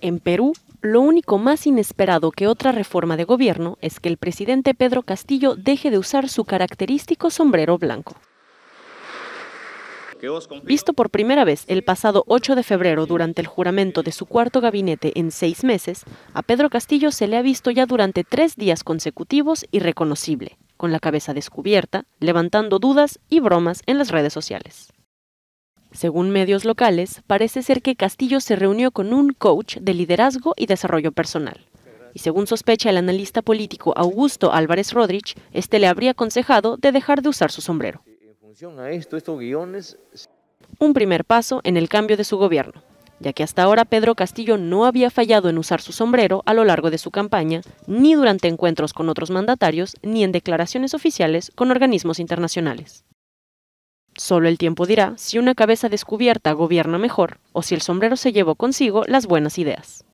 En Perú, lo único más inesperado que otra reforma de gobierno es que el presidente Pedro Castillo deje de usar su característico sombrero blanco. Visto por primera vez el pasado 8 de febrero durante el juramento de su cuarto gabinete en seis meses, a Pedro Castillo se le ha visto ya durante tres días consecutivos irreconocible, con la cabeza descubierta, levantando dudas y bromas en las redes sociales. Según medios locales, parece ser que Castillo se reunió con un coach de liderazgo y desarrollo personal. Y según sospecha el analista político Augusto Álvarez Rodríguez, este le habría aconsejado de dejar de usar su sombrero. Un primer paso en el cambio de su gobierno, ya que hasta ahora Pedro Castillo no había fallado en usar su sombrero a lo largo de su campaña, ni durante encuentros con otros mandatarios, ni en declaraciones oficiales con organismos internacionales. Solo el tiempo dirá si una cabeza descubierta gobierna mejor o si el sombrero se llevó consigo las buenas ideas.